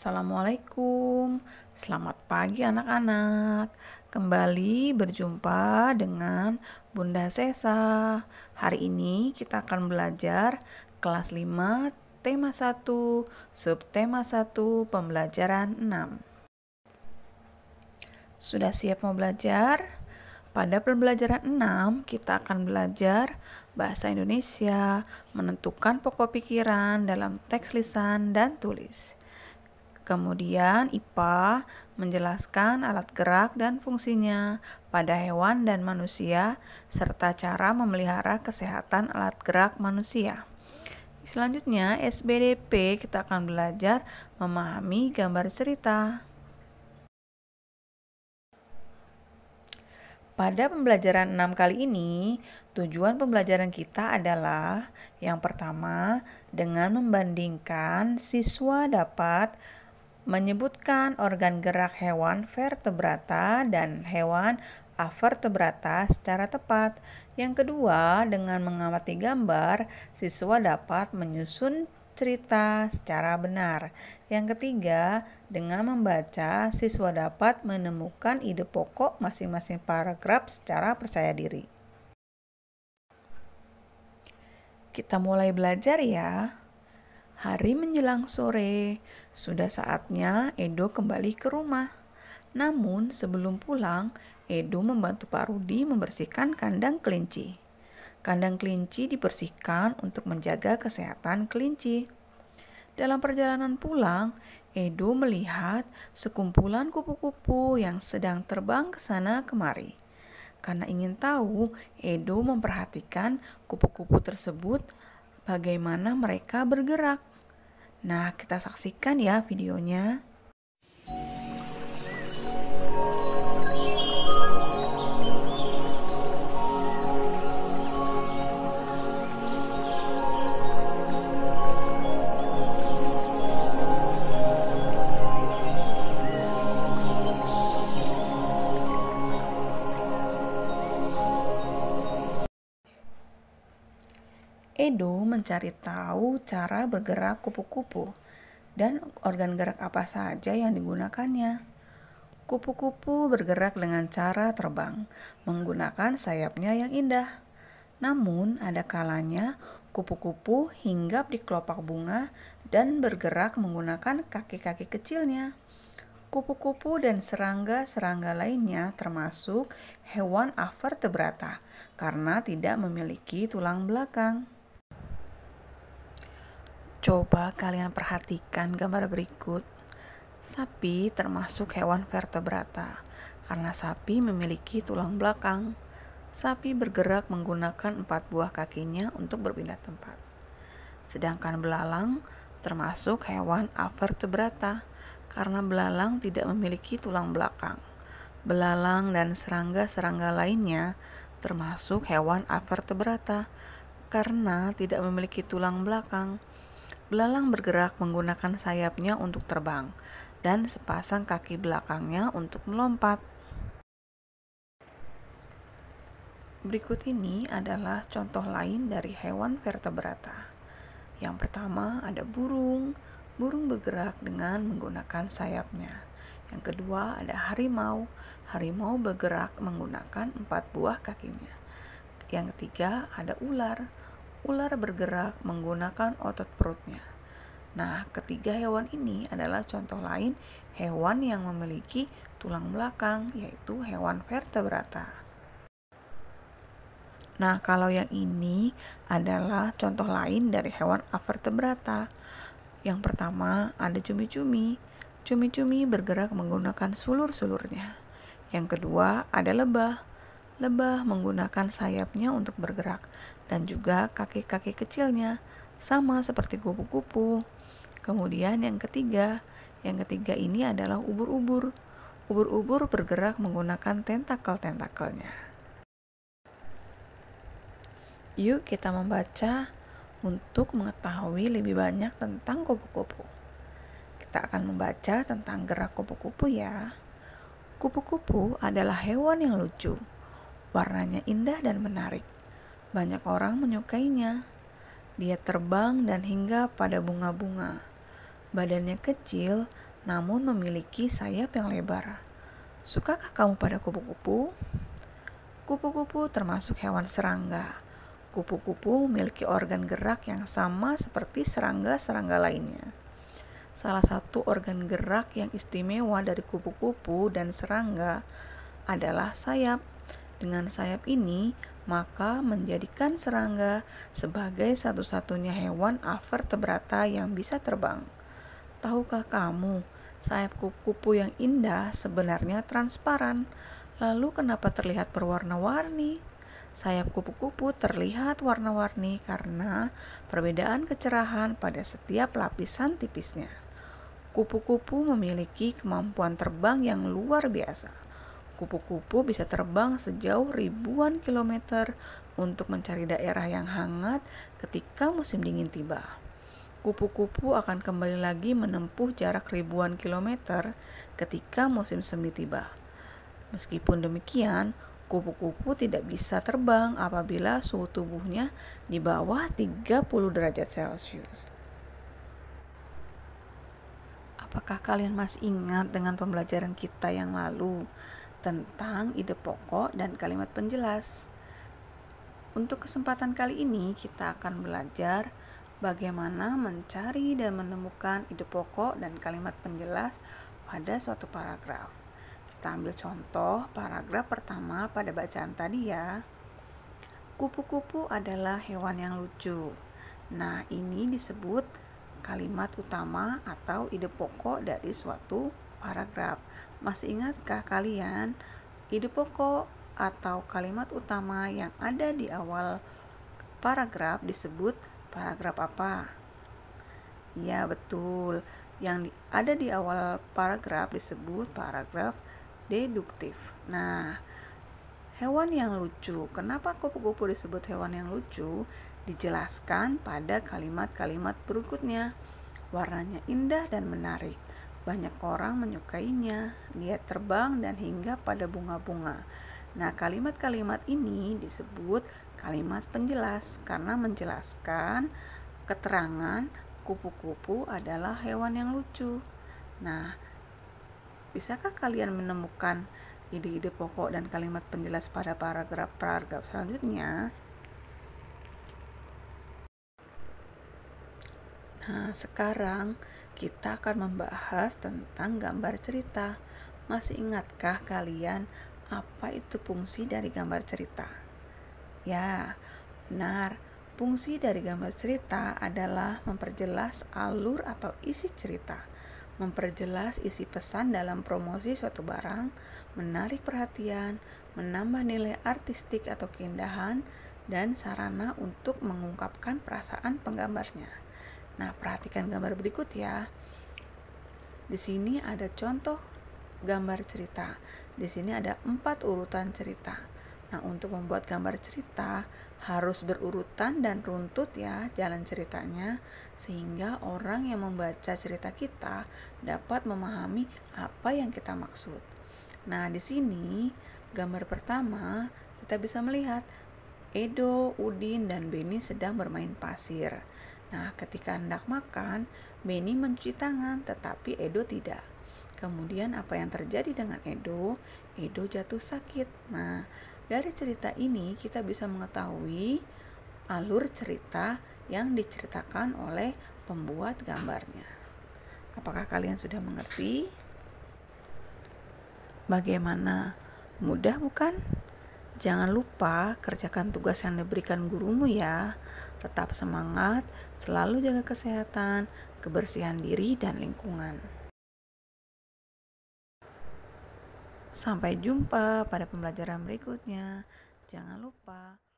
Assalamualaikum, selamat pagi anak-anak. Kembali berjumpa dengan Bunda Sesa. Hari ini kita akan belajar kelas 5, tema 1, subtema 1, pembelajaran 6. Sudah siap mau belajar? Pada pembelajaran 6, kita akan belajar bahasa Indonesia, menentukan pokok pikiran dalam teks lisan dan tulis. Kemudian IPA menjelaskan alat gerak dan fungsinya pada hewan dan manusia serta cara memelihara kesehatan alat gerak manusia. Selanjutnya SBDP kita akan belajar memahami gambar cerita. Pada pembelajaran 6 kali ini, tujuan pembelajaran kita adalah yang pertama, dengan membandingkan siswa dapat menyebutkan organ gerak hewan vertebrata dan hewan avertebrata secara tepat. Yang kedua, dengan mengamati gambar, siswa dapat menyusun cerita secara benar. Yang ketiga, dengan membaca, siswa dapat menemukan ide pokok masing-masing paragraf secara percaya diri. Kita mulai belajar ya. Hari menjelang sore, sudah saatnya Edo kembali ke rumah. Namun sebelum pulang, Edo membantu Pak Rudi membersihkan kandang kelinci. Kandang kelinci dibersihkan untuk menjaga kesehatan kelinci. Dalam perjalanan pulang, Edo melihat sekumpulan kupu-kupu yang sedang terbang ke sana kemari. Karena ingin tahu, Edo memperhatikan kupu-kupu tersebut bagaimana mereka bergerak. Nah, kita saksikan ya videonya. mencari tahu cara bergerak kupu-kupu dan organ gerak apa saja yang digunakannya. Kupu-kupu bergerak dengan cara terbang, menggunakan sayapnya yang indah. Namun, ada kalanya kupu-kupu hinggap di kelopak bunga dan bergerak menggunakan kaki-kaki kecilnya. Kupu-kupu dan serangga-serangga lainnya termasuk hewan avertebrata karena tidak memiliki tulang belakang. Coba kalian perhatikan gambar berikut. Sapi termasuk hewan vertebrata karena sapi memiliki tulang belakang. Sapi bergerak menggunakan empat buah kakinya untuk berpindah tempat. Sedangkan belalang termasuk hewan avertebrata karena belalang tidak memiliki tulang belakang. Belalang dan serangga-serangga lainnya termasuk hewan avertebrata karena tidak memiliki tulang belakang Belalang bergerak menggunakan sayapnya untuk terbang dan sepasang kaki belakangnya untuk melompat. Berikut ini adalah contoh lain dari hewan vertebrata. Yang pertama ada burung. Burung bergerak dengan menggunakan sayapnya. Yang kedua ada harimau. Harimau bergerak menggunakan empat buah kakinya. Yang ketiga ada ular ular bergerak menggunakan otot perutnya. Nah, ketiga hewan ini adalah contoh lain hewan yang memiliki tulang belakang, yaitu hewan vertebrata. Nah, kalau yang ini adalah contoh lain dari hewan avertebrata. Yang pertama ada cumi-cumi. Cumi-cumi bergerak menggunakan sulur-sulurnya. Yang kedua ada lebah. Lebah menggunakan sayapnya untuk bergerak dan juga kaki-kaki kecilnya sama seperti kupu-kupu. Kemudian yang ketiga, yang ketiga ini adalah ubur-ubur. Ubur-ubur bergerak menggunakan tentakel-tentakelnya. Yuk kita membaca untuk mengetahui lebih banyak tentang kupu-kupu. Kita akan membaca tentang gerak kupu-kupu ya. Kupu-kupu adalah hewan yang lucu. Warnanya indah dan menarik banyak orang menyukainya. Dia terbang dan hingga pada bunga-bunga. Badannya kecil, namun memiliki sayap yang lebar. Sukakah kamu pada kupu-kupu? Kupu-kupu termasuk hewan serangga. Kupu-kupu memiliki organ gerak yang sama seperti serangga-serangga lainnya. Salah satu organ gerak yang istimewa dari kupu-kupu dan serangga adalah sayap. Dengan sayap ini, maka menjadikan serangga sebagai satu-satunya hewan avertebrata yang bisa terbang. Tahukah kamu, sayap kupu-kupu yang indah sebenarnya transparan. Lalu kenapa terlihat berwarna-warni? Sayap kupu-kupu terlihat warna-warni karena perbedaan kecerahan pada setiap lapisan tipisnya. Kupu-kupu memiliki kemampuan terbang yang luar biasa kupu-kupu bisa terbang sejauh ribuan kilometer untuk mencari daerah yang hangat ketika musim dingin tiba. Kupu-kupu akan kembali lagi menempuh jarak ribuan kilometer ketika musim semi tiba. Meskipun demikian, kupu-kupu tidak bisa terbang apabila suhu tubuhnya di bawah 30 derajat Celcius. Apakah kalian masih ingat dengan pembelajaran kita yang lalu? tentang ide pokok dan kalimat penjelas. Untuk kesempatan kali ini, kita akan belajar bagaimana mencari dan menemukan ide pokok dan kalimat penjelas pada suatu paragraf. Kita ambil contoh paragraf pertama pada bacaan tadi ya. Kupu-kupu adalah hewan yang lucu. Nah, ini disebut kalimat utama atau ide pokok dari suatu paragraf. Masih ingatkah kalian ide pokok atau kalimat utama yang ada di awal paragraf disebut paragraf apa? Ya, betul. Yang ada di awal paragraf disebut paragraf deduktif. Nah, hewan yang lucu. Kenapa kupu-kupu disebut hewan yang lucu? Dijelaskan pada kalimat-kalimat berikutnya. Warnanya indah dan menarik. Banyak orang menyukainya. Dia terbang dan hingga pada bunga-bunga. Nah, kalimat-kalimat ini disebut kalimat penjelas karena menjelaskan keterangan kupu-kupu adalah hewan yang lucu. Nah, bisakah kalian menemukan ide-ide pokok dan kalimat penjelas pada paragraf-paragraf selanjutnya? Nah, sekarang kita akan membahas tentang gambar cerita. Masih ingatkah kalian apa itu fungsi dari gambar cerita? Ya, benar. Fungsi dari gambar cerita adalah memperjelas alur atau isi cerita, memperjelas isi pesan dalam promosi suatu barang, menarik perhatian, menambah nilai artistik atau keindahan, dan sarana untuk mengungkapkan perasaan penggambarnya. Nah, perhatikan gambar berikut ya. Di sini ada contoh gambar cerita. Di sini ada empat urutan cerita. Nah, untuk membuat gambar cerita harus berurutan dan runtut ya jalan ceritanya sehingga orang yang membaca cerita kita dapat memahami apa yang kita maksud. Nah, di sini gambar pertama kita bisa melihat Edo, Udin, dan Beni sedang bermain pasir. Nah, ketika hendak makan, Benny mencuci tangan, tetapi Edo tidak. Kemudian apa yang terjadi dengan Edo? Edo jatuh sakit. Nah, dari cerita ini kita bisa mengetahui alur cerita yang diceritakan oleh pembuat gambarnya. Apakah kalian sudah mengerti? Bagaimana? Mudah bukan? Jangan lupa kerjakan tugas yang diberikan gurumu ya. Tetap semangat, selalu jaga kesehatan, kebersihan diri dan lingkungan. Sampai jumpa pada pembelajaran berikutnya. Jangan lupa